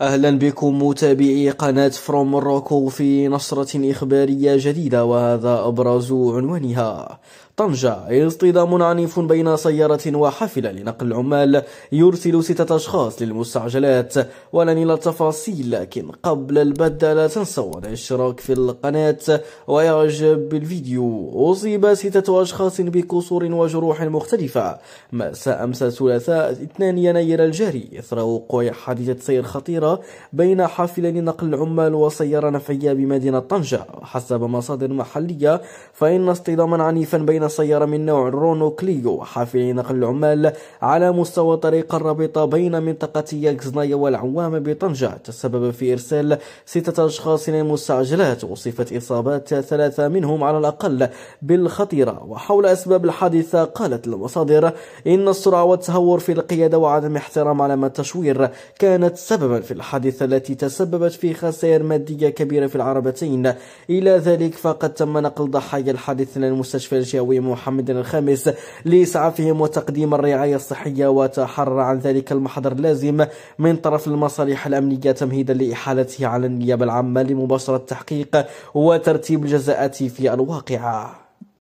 أهلا بكم متابعي قناة فروم روكو في نشرة إخبارية جديدة وهذا أبرز عنوانها طنجة اصطدام عنيف بين سيارة وحافلة لنقل العمال يرسل ستة أشخاص للمستعجلات ولن إلى التفاصيل لكن قبل البدء لا تنسوا الاشتراك في القناة وإعجاب بالفيديو أصيب ستة أشخاص بكسور وجروح مختلفة مساء أمس الثلاثاء 2 يناير الجاري إثر وقوع حادثة سير خطيرة بين حافلة لنقل العمال وسيارة نفعية بمدينة طنجة حسب مصادر محلية فإن اصطداما عنيفا بين سيارة من نوع رونو كليو حافلي نقل العمال على مستوى طريق الرابطة بين منطقة ياكزنايا والعوام بطنجة تسبب في إرسال ستة أشخاص للمستعجلات وصفت إصابات ثلاثة منهم على الأقل بالخطيرة وحول أسباب الحادثة قالت المصادر إن السرعة والتهور في القيادة وعدم احترام علامة التشوير كانت سببا في الحادثة التي تسببت في خسائر مادية كبيرة في العربتين إلى ذلك فقد تم نقل ضحايا الحادث إلى المستشفى الجوي محمد الخامس لإسعافهم وتقديم الرعاية الصحية وتحرى عن ذلك المحضر اللازم من طرف المصالح الأمنية تمهيدا لإحالته على النيابة العامة لمباشرة التحقيق وترتيب الجزاءات في الواقعة